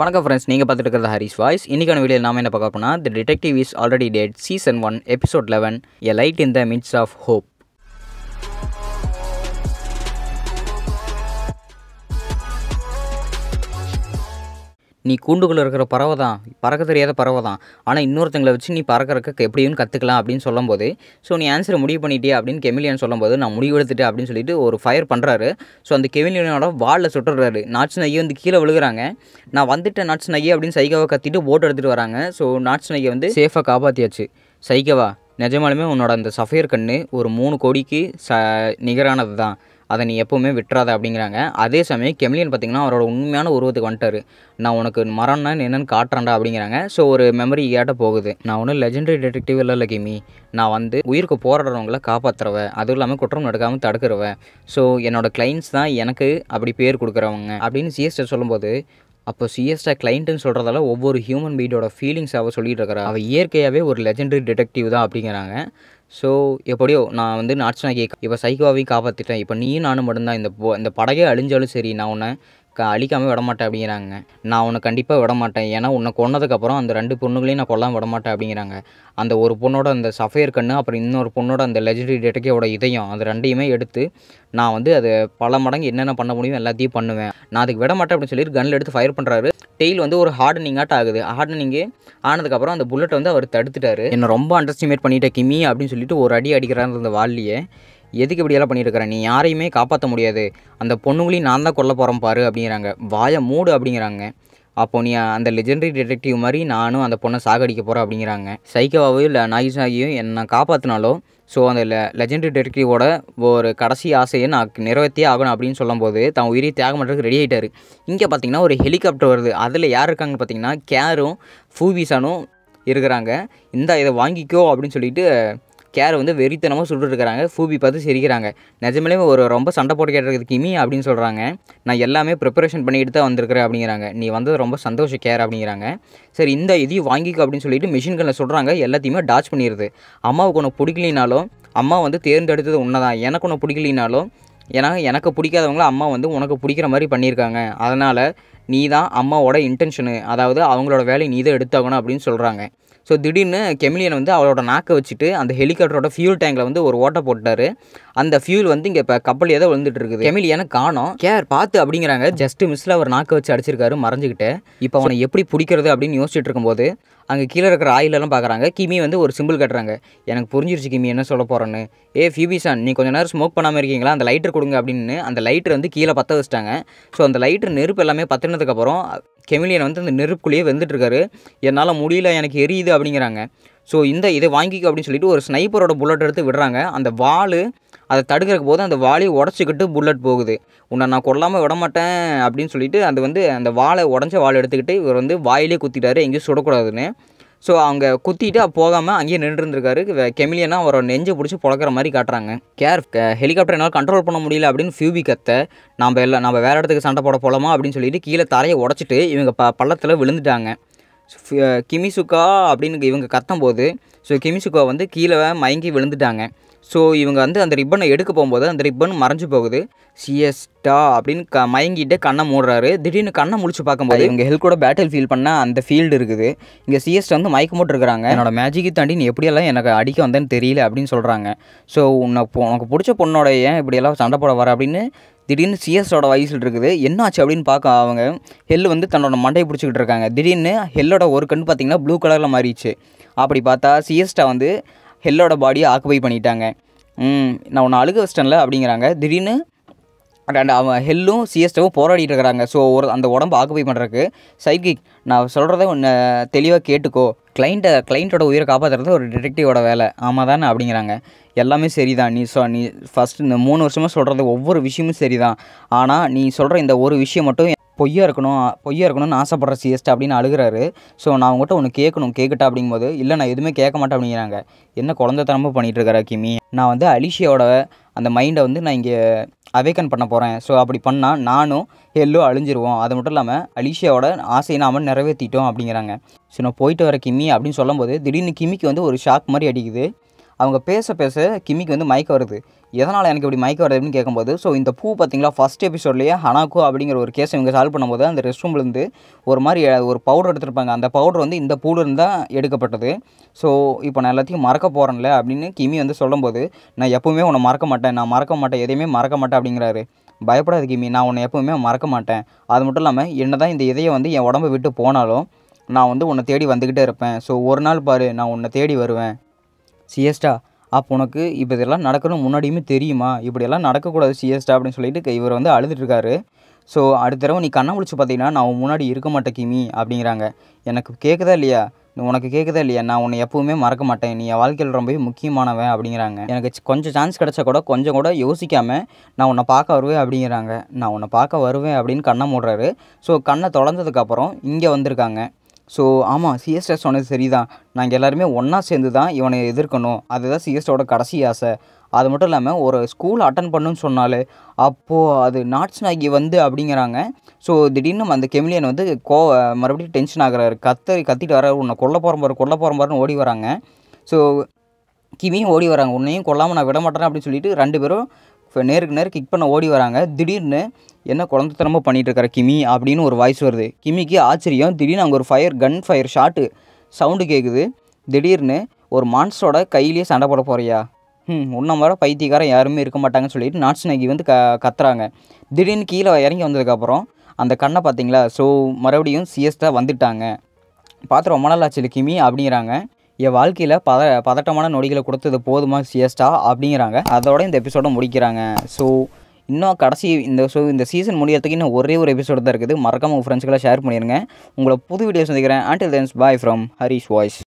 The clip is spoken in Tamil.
வணக்கம் ஃப்ரெண்ட்ஸ் நீங்கள் பார்த்துட்டு இருக்கிறது ஹரிஸ் வாய்ஸ் இன்றைக்கான வீடியோ நாம என்ன பார்க்க போனால் the detective is already dead season one episode eleven a light in the midst of hope நீ கூண்டுக்குள்ளே இருக்கிற பறவை தான் பறக்க தெரியாத பறவை தான் ஆனால் இன்னொருத்தங்களை வச்சு நீ பறக்கிறக்க எப்படியும் கற்றுக்கலாம் அப்படின்னு சொல்லும்போது ஸோ நீ ஆன்சரை முடிவு பண்ணிட்டியா அப்படின்னு கெமிலியன் சொல்லும்போது நான் முடிவு எடுத்துட்டேன் அப்படின்னு சொல்லிட்டு ஒரு ஃபயர் பண்ணுறாரு ஸோ அந்த கெமிலியனோட வாலில் சுட்டுறாரு நாட்ஸ் நையை வந்து கீழே விழுகிறாங்க நான் வந்துட்டேன் நாட்ஸ் நகை அப்படின்னு சைகாவை கத்திட்டு போட் எடுத்துகிட்டு வராங்க ஸோ நாட்ஸ் நகையை வந்து சேஃபாக காப்பாற்றியாச்சு சைகவா நிஜமாலுமே உன்னோட அந்த சஃபயர் கண்ணு ஒரு மூணு கோடிக்கு ச நிகரானது தான் அதை நீ எப்போவுமே விட்டுறாத அப்படிங்கிறாங்க அதே சமயம் கெமிலியன் பார்த்தீங்கன்னா அவரோட உண்மையான உருவத்துக்கு வந்துட்டார் நான் உனக்கு மரம்னா என்னென்னு காட்டுறேன்டா அப்படிங்கிறாங்க ஸோ ஒரு மெமரி ஏட்ட போகுது நான் ஒன்றும் லெஜெண்டரி டிடெக்டிவ் இல்லை கிமி நான் வந்து உயிருக்கு போராடுறவங்கள காப்பாற்றுறவன் அதுவும் இல்லாமல் குற்றம் நடக்காமல் தடுக்கிறவன் ஸோ என்னோடய கிளைண்ட்ஸ் தான் எனக்கு அப்படி பேர் கொடுக்குறவங்க அப்படின்னு சிஎஸ்டர் சொல்லும்போது அப்போ சிஎஸ்டா கிளைண்ட்டுன்னு சொல்கிறதால ஒவ்வொரு ஹியூமன் பீடோட ஃபீலிங்ஸ் அவள் சொல்லிட்டு இருக்கிறா அவள் இயற்கையாகவே ஒரு லெஜெண்டரி டிடெக்டிவ் தான் அப்படிங்கிறாங்க ஸோ எப்படியோ நான் வந்து நாட்ஸ் நாயகி இப்போ சைகோவையும் காப்பாற்றிட்டேன் இப்போ நீயும் நானும் மட்டும்தான் இந்த இந்த படகே அழிஞ்சாலும் சரி நான் உன்னை க அழிக்காமல் விடமாட்டேன் அப்படிங்கிறாங்க நான் உன்னை கண்டிப்பாக விடமாட்டேன் ஏன்னா உன்னை கொன்னதுக்கப்புறம் அந்த ரெண்டு பொண்ணுங்களையும் நான் கொல்லாமல் விடமாட்டேன் அப்படிங்கிறாங்க அந்த ஒரு பொண்ணோட அந்த சஃபையர் கண்ணு அப்புறம் இன்னொரு பொண்ணோட அந்த லெஜரி டெட்டக்கையோட இதயம் அது ரெண்டையுமே எடுத்து நான் வந்து அதை பல மடங்கு என்னென்ன பண்ண முடியும் எல்லாத்தையும் பண்ணுவேன் நான் அதுக்கு விடமாட்டேன் அப்படின்னு சொல்லிட்டு கன்னில் எடுத்து ஃபயர் பண்ணுறாரு டெய்ல் வந்து ஒரு ஆட் ஆகுது ஹார்டனிங்கு ஆனதுக்கப்புறம் அந்த புல்லட்டை வந்து அவர் தடுத்துட்டாரு என்னை ரொம்ப அண்டர்ஸ்டிமேட் பண்ணிட்ட கிமி அப்படின்னு சொல்லிட்டு ஒரு அடி அடிக்கிறாரு அந்த வால்லையே எதுக்கு இப்படியெல்லாம் பண்ணியிருக்கிற நீ யாரையுமே காப்பாற்ற முடியாது அந்த பொண்ணுங்களையும் நான் தான் கொல்ல போகிறோம் பாரு அப்படிங்கிறாங்க வாயை மூடு அப்படிங்கிறாங்க அப்போ நீ அந்த லெஜெண்டரி டிடெக்டிவ் மாதிரி நானும் அந்த பொண்ணை சாகடிக்க போகிறேன் அப்படிங்கிறாங்க சைக்கோவாவோ இல்லை நாகிசாகியோ என்னை காப்பாற்றினாலோ ஸோ அந்த லெஜெண்டரி டிடெக்டிவோட ஒரு கடைசி ஆசையை நான் நிறைவேற்றியே ஆகணும் அப்படின்னு சொல்லும்போது தான் உயிரி தியாகம் பண்ணுறதுக்கு ரெடி ஆகிட்டார் இங்கே பார்த்தீங்கன்னா ஒரு ஹெலிகாப்டர் வருது அதில் யார் இருக்காங்க பார்த்தீங்கன்னா கேரும் ஃபூவிசானும் இருக்கிறாங்க இந்த இதை வாங்கிக்கோ அப்படின்னு சொல்லிட்டு கேர் வந்து வெறித்தனமாக சுட்டுருக்குறாங்க ஃபூபி பார்த்து சிரிக்கிறாங்க நிஜமேலே ஒரு ரொம்ப சண்டை போட்டு கேட்டுருக்கு கிமி அப்படின்னு சொல்கிறாங்க நான் எல்லாமே ப்ரிப்பரேஷன் பண்ணிட்டு தான் வந்திருக்கிறேன் அப்படிங்கிறாங்க நீ வந்தது ரொம்ப சந்தோஷம் கேர் அப்படிங்கிறாங்க சரி இந்த இதையும் வாங்கிக்கோ அப்படின்னு சொல்லிட்டு மிஷின் கண்ணில் சொல்கிறாங்க எல்லாத்தையுமே டாச் பண்ணிடுது அம்மாவுக்கு உனக்கு பிடிக்கலினாலும் அம்மா வந்து தேர்ந்தெடுத்தது உன்னை தான் எனக்கு உன்னை பிடிக்கலினாலும் ஏன்னா எனக்கு பிடிக்காதவங்கள அம்மா வந்து உனக்கு பிடிக்கிற மாதிரி பண்ணியிருக்காங்க அதனால் நீ தான் அம்மாவோட இன்டென்ஷனு அதாவது அவங்களோட வேலையை நீ தான் எடுத்தாகணும் அப்படின்னு சொல்கிறாங்க ஸோ திடீர்னு கெமிலியன் வந்து அவளோட நாக்கை வச்சுட்டு அந்த ஹெலிகாப்டரோட ஃபியூல் டேங்கில் வந்து ஒரு ஓட்டை போட்டார் அந்த ஃபியூல் வந்து இங்கே இப்போ கப்பல் தான் விழுந்துட்டு இருக்குது கெமிலியான காணும் கேர் பார்த்து அப்படிங்கிறாங்க ஜஸ்ட் மிஸ்ல அவர் நாக்க வச்சு அடிச்சிருக்காரு மறைஞ்சிக்கிட்டு இப்போ அவனை எப்படி பிடிக்கிறது அப்படின்னு யோசிச்சுட்டு இருக்கும்போது அங்கே கீழே இருக்கிற ஆயிலெல்லாம் பார்க்குறாங்க கிமி வந்து ஒரு சிம்பிள் கட்டுறாங்க எனக்கு புரிஞ்சிருச்சு கிமி என்ன சொல்ல போகிறேன்னு ஏ ஃபியூபிசான் நீ கொஞ்சம் நேரம் ஸ்மோக் பண்ணாமல் இருக்கீங்களா அந்த லைட்டர் கொடுங்க அப்படின்னு அந்த லைட்டர் வந்து கீழே பற்ற வச்சிட்டாங்க ஸோ அந்த லைட்டர் நெருப்பு எல்லாமே பற்றினதுக்கப்புறம் கெமிலியன் வந்து அந்த நெருப்புக்குள்ளேயே வந்துட்டுருக்காரு என்னால் முடியல எனக்கு எரியுது அப்படிங்கிறாங்க ஸோ இந்த இதை வாங்கிக்கோ அப்படின்னு சொல்லிட்டு ஒரு ஸ்னைப்பரோட புல்லட் எடுத்து விடுறாங்க அந்த வால் அதை தடுக்கிறக்கு போது அந்த வாலியை உடச்சிக்கிட்டு புல்லட் போகுது உன்னை நான் கொல்லாமல் விட மாட்டேன் அப்படின்னு சொல்லிட்டு அது வந்து அந்த வாழை உடஞ்ச வாழை எடுத்துக்கிட்டு இவர் வந்து வாயிலே குத்திட்டாரு எங்கேயும் சுடக்கூடாதுன்னு ஸோ அவங்க குத்திட்டு போகாமல் அங்கேயே நின்றுருந்துருக்காரு கெமிலியனா அவரை நெஞ்சை பிடிச்சி பிழக்கிற மாதிரி காட்டுறாங்க கேர் ஹெலிகாப்டர் என்னால் கண்ட்ரோல் பண்ண முடியல அப்படின்னு ஃபியூபி கத்த நம்ம எல்லாம் நம்ம வேறு இடத்துக்கு சண்டை போட போகலாமா அப்படின்னு சொல்லிட்டு கீழே தரையை உடச்சிட்டு இவங்க ப பள்ளத்தில் விழுந்துட்டாங்க கிமிசுகா அப்படின்னு இவங்க கத்தும் போது ஸோ கிமிசுகா வந்து கீழே மயங்கி விழுந்துட்டாங்க ஸோ இவங்க வந்து அந்த ரிப்பனை எடுக்க போகும்போது அந்த ரிப்பன் மறைஞ்சு போகுது சிஎஸ்டா அப்படின்னு க மயங்கிட்டு கண்ணை மூடுறாரு திடீர்னு கண்ணை முடிச்சு பார்க்கும்போது இவங்க கூட பேட்டில் ஃபீல் பண்ண அந்த ஃபீல்டு இருக்குது இங்கே சிஎஸ்ட் வந்து மயக்க மூட்டிருக்கிறாங்க என்னோடய மேஜிக்கை தாண்டி நீ எப்படியெல்லாம் எனக்கு அடிக்க வந்தேன்னு தெரியல அப்படின்னு சொல்கிறாங்க ஸோ உன்னை உனக்கு பிடிச்ச பொண்ணோட ஏன் இப்படியெல்லாம் சண்டை போட வர அப்படின்னு திடீர்னு சிஎஸோட வயசில் இருக்குது என்ன ஆச்சு அப்படின்னு பார்க்க அவங்க ஹெல் வந்து தன்னோட மண்டையை பிடிச்சிக்கிட்டு இருக்காங்க திடீர்னு ஹெல்லோட ஒரு கண் பார்த்திங்கன்னா ப்ளூ கலரில் மாறிடுச்சு அப்படி பார்த்தா சிஎஸ்டா வந்து ஹெல்லோட பாடியை ஆக்குபை பண்ணிட்டாங்க நான் உன்னை அழுக வச்சிட்டேன்ல அப்படிங்கிறாங்க திடீர்னு அண்ட் அவன் ஹெல்லும் சிஎஸ்டவும் போராடிட்டு இருக்கிறாங்க ஸோ ஒரு அந்த உடம்பு ஆக்குபை பண்ணுறதுக்கு சைக்கிக் நான் சொல்கிறத ஒன்று தெளிவாக கேட்டுக்கோ கிளைண்ட்டை கிளைண்ட்டோட உயிரை காப்பாற்றுறது ஒரு டிடெக்டிவோட வேலை ஆமாம் தானே அப்படிங்கிறாங்க எல்லாமே சரிதான் நீ சொ நீ ஃபஸ்ட் இந்த மூணு வருஷமாக சொல்கிறது ஒவ்வொரு விஷயமும் சரிதான் ஆனால் நீ சொல்கிற இந்த ஒரு விஷயம் மட்டும் பொய்யா இருக்கணும் பொய்யா இருக்கணும்னு ஆசைப்படுற சிஎஸ்டி அப்படின்னு அழுகிறாரு ஸோ நான் அவங்ககிட்ட ஒன்று கேட்கணும் கேட்கட்டா அப்படிங்கும்போது இல்லை நான் எதுவுமே கேட்க மாட்டேன் அப்படிங்கிறாங்க என்ன குழந்தைத்தனமாக பண்ணிகிட்டு இருக்கிறா கிமி நான் வந்து அலிஷியாவோட அந்த மைண்டை வந்து நான் இங்கே அவேக்கன் பண்ண போகிறேன் ஸோ அப்படி பண்ணால் நானும் ஹெல்லோ அழிஞ்சிருவோம் அது மட்டும் இல்லாமல் அலிஷியாவோட ஆசையை நாம நிறைவேற்றிட்டோம் அப்படிங்கிறாங்க ஸோ நான் போயிட்டு வர கிமி அப்படின்னு சொல்லும்போது திடீர்னு கிமிக்கு வந்து ஒரு ஷாக் மாதிரி அடிக்குது அவங்க பேச பேச கிமிக்கு வந்து மயக்க வருது எதனால் எனக்கு இப்படி மயக்க வருது அப்படின்னு கேட்கும்போது ஸோ இந்த பூ பார்த்தீங்களா ஃபஸ்ட் எபிசோட்லேயே ஹனாக்கோ அப்படிங்கிற ஒரு கேஸை இவங்க சால்வ் பண்ணும்போது அந்த ரெஸ்ட் ரூம்லேருந்து ஒரு மாதிரி ஒரு பவுடர் எடுத்திருப்பாங்க அந்த பவுடர் வந்து இந்த பூலேருந்து தான் எடுக்கப்பட்டது ஸோ இப்போ நான் எல்லாத்தையும் மறக்க போகிறேன்ல அப்படின்னு கிமி வந்து சொல்லும்போது நான் எப்போவுமே உன்னை மறக்க மாட்டேன் நான் மறக்க மாட்டேன் எதையுமே மறக்க மாட்டேன் அப்படிங்கிறாரு பயப்படாது கிமி நான் உன்னை எப்போவுமே மறக்க மாட்டேன் அது மட்டும் இல்லாமல் என்ன தான் இந்த இதயம் வந்து என் உடம்பை விட்டு போனாலும் நான் வந்து உன்னை தேடி வந்துக்கிட்டே இருப்பேன் ஸோ ஒரு நாள் பாரு நான் உன்னை தேடி வருவேன் சிஎஸ்டா அப்போ உனக்கு இப்போ இதெல்லாம் நடக்கணும் முன்னாடியுமே தெரியுமா இப்படியெல்லாம் நடக்கக்கூடாது சிஎஸ்டா அப்படின்னு சொல்லிட்டு இவர் வந்து அழுதுட்டுருக்காரு ஸோ அடுத்த தடவை நீ கண்ணை முடிச்சு பார்த்தீங்கன்னா நான் முன்னாடி இருக்க மாட்டேன் கிமி அப்படிங்கிறாங்க எனக்கு கேட்குதா இல்லையா உனக்கு கேட்குதா இல்லையா நான் உன்னை எப்போவுமே மறக்க மாட்டேன் நீ என் வாழ்க்கையில் ரொம்பவே முக்கியமானவன் அப்படிங்கிறாங்க எனக்கு கொஞ்சம் சான்ஸ் கிடச்சா கூட கொஞ்சம் கூட யோசிக்காமல் நான் உன்னை பார்க்க வருவேன் அப்படிங்கிறாங்க நான் உன்னை பார்க்க வருவேன் அப்படின்னு கண்ணை மூடுறாரு ஸோ கண்ணை தொடர்ந்ததுக்கப்புறம் இங்கே வந்திருக்காங்க ஸோ ஆமாம் சிஎஸ்டர் சொன்னது சரி தான் நாங்கள் எல்லாருமே ஒன்றா சேர்ந்து தான் இவனை எதிர்க்கணும் அதுதான் சிஎஸ்டோட கடைசி ஆசை அது மட்டும் இல்லாமல் ஒரு ஸ்கூல் அட்டன் பண்ணுன்னு சொன்னாலே அப்போது அது நாட்ஸ் நாகி வந்து அப்படிங்கிறாங்க ஸோ திடீர்னு அந்த கெமிலியன் வந்து கோ மறுபடியும் டென்ஷன் ஆகிறாரு கத்த கத்திட்டு வர உன்னை கொல்ல போகிற மாதிரி கொல்ல போகிற மாதிரின்னு ஓடி வராங்க ஸோ கிமியும் ஓடி வராங்க உன்னையும் கொல்லாமல் நான் விட மாட்டேறேன் அப்படின்னு சொல்லிட்டு ரெண்டு பேரும் இப்போ நேருக்கு நேர் கிக் பண்ண ஓடி வராங்க திடீர்னு என்ன குழந்தைத்தனமாக பண்ணிகிட்டு இருக்கிற கிமி அப்படின்னு ஒரு வாய்ஸ் வருது கிமிக்கு ஆச்சரியம் திடீர்னு அங்கே ஒரு fire gun fire shot sound கேட்குது திடீர்னு ஒரு மான்ஸோட கையிலேயே சண்டை போட போகிறியா ம் உன்ன வர பைத்தியக்காரன் யாருமே இருக்க மாட்டாங்கன்னு சொல்லிட்டு நாட்ஸ் வந்து க கத்துறாங்க திடீர்னு கீழே இறங்கி வந்ததுக்கப்புறம் அந்த கண்ணை பார்த்தீங்களா ஸோ மறுபடியும் சிஎஸ் வந்துட்டாங்க பார்த்து ரொம்ப நாள் ஆச்சு கிமி அப்படிங்கிறாங்க என் வாழ்க்கையில் பத பதட்டமான நொடிகளை கொடுத்தது போதுமா சியஸ்டா அப்படிங்கிறாங்க அதோட இந்த எபிசோடை முடிக்கிறாங்க ஸோ இன்னும் கடைசி இந்த ஷோ இந்த சீசன் முடியறதுக்கு இன்னும் ஒரே ஒரு எபிசோடு தான் இருக்குது மறக்காமல் உங்கள் ஃப்ரெண்ட்ஸ்களை ஷேர் பண்ணிடுங்க உங்களை புது வீடியோ சந்திக்கிறேன் until then bye from Harish voice